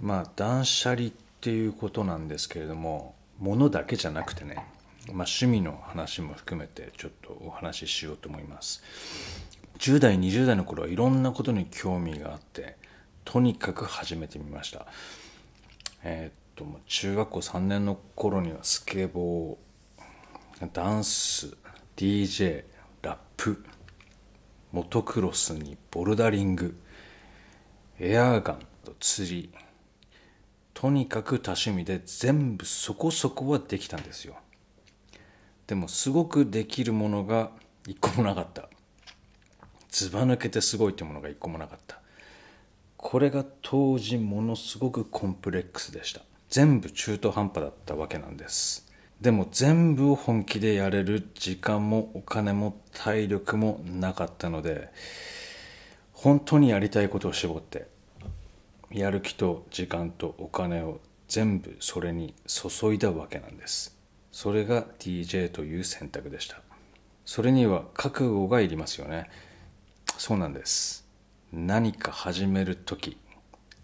まあ断捨離っていうことなんですけれども物だけじゃなくてね、まあ、趣味の話も含めてちょっとお話ししようと思います10代20代の頃はいろんなことに興味があってとにかく始めてみましたえー、っと中学校3年の頃にはスケボーダンス DJ ラップモトクロスにボルダリングエアーガンと釣りとにかく多趣味で全部そこそこはできたんですよでもすごくできるものが一個もなかったずば抜けてすごいってものが一個もなかったこれが当時ものすごくコンプレックスでした全部中途半端だったわけなんですでも全部を本気でやれる時間もお金も体力もなかったので本当にやりたいことを絞ってやる気と時間とお金を全部それに注いだわけなんですそれが DJ という選択でしたそれには覚悟がいりますよねそうなんです何か始める時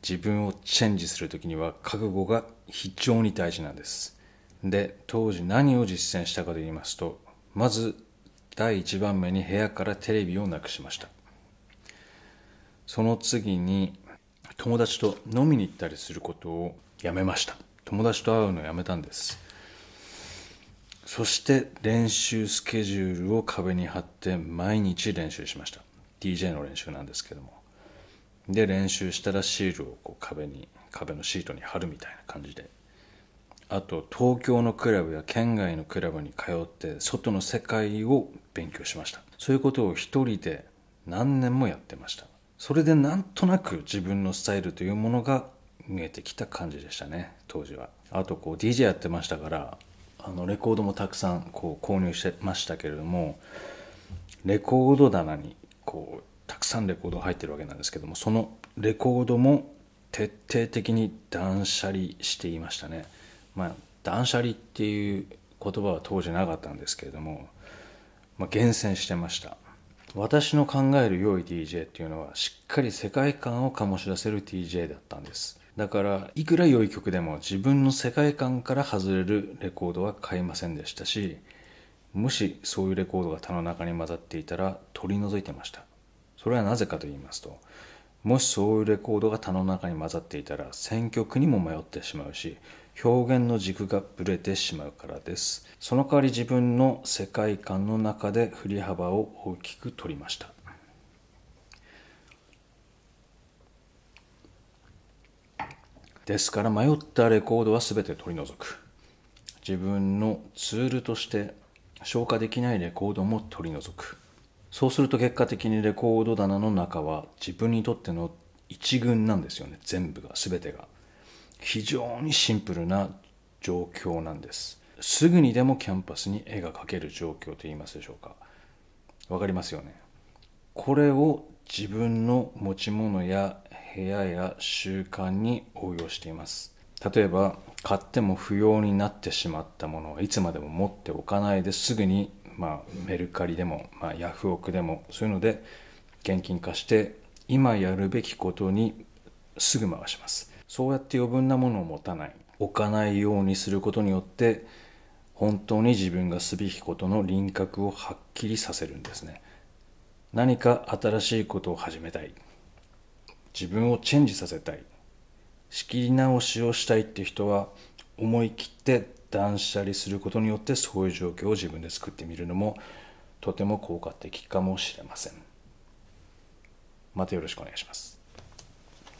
自分をチェンジする時には覚悟が非常に大事なんですで当時何を実践したかと言いますとまず第1番目に部屋からテレビをなくしましたその次に友達と飲みに行ったりすることをやめました友達と会うのやめたんですそして練習スケジュールを壁に貼って毎日練習しました DJ の練習なんですけどもで練習したらシールをこう壁に壁のシートに貼るみたいな感じであと東京のクラブや県外のクラブに通って外の世界を勉強しましたそういうことを一人で何年もやってましたそれでなんとなく自分のスタイルというものが見えてきた感じでしたね当時はあとこう DJ やってましたからあのレコードもたくさんこう購入してましたけれどもレコード棚にこうたくさんレコードが入ってるわけなんですけどもそのレコードも徹底的に断捨離していましたねまあ断捨離っていう言葉は当時なかったんですけれども、まあ、厳選してました私の考える良い DJ っていうのはしっかり世界観を醸し出せる DJ だったんですだからいくら良い曲でも自分の世界観から外れるレコードは買いませんでしたしもしそういうレコードが他の中に混ざっていたら取り除いてましたそれはなぜかと言いますともしそういうレコードが他の中に混ざっていたら選曲にも迷ってしまうし表現の軸がぶれてしまうからです。その代わり自分の世界観の中で振り幅を大きく取りました。ですから迷ったレコードは全て取り除く。自分のツールとして消化できないレコードも取り除く。そうすると結果的にレコード棚の中は自分にとっての一群なんですよね。全部が、全てが。非常にシンプルな状況なんですすぐにでもキャンパスに絵が描ける状況と言いますでしょうかわかりますよねこれを自分の持ち物や部屋や習慣に応用しています例えば買っても不要になってしまったものはいつまでも持っておかないですぐに、まあ、メルカリでも、まあ、ヤフオクでもそういうので現金化して今やるべきことにすぐ回しますそうやって余分なものを持たない置かないようにすることによって本当に自分がすべきことの輪郭をはっきりさせるんですね何か新しいことを始めたい自分をチェンジさせたい仕切り直しをしたいって人は思い切って断捨離することによってそういう状況を自分で作ってみるのもとても効果的かもしれませんまたよろしくお願いします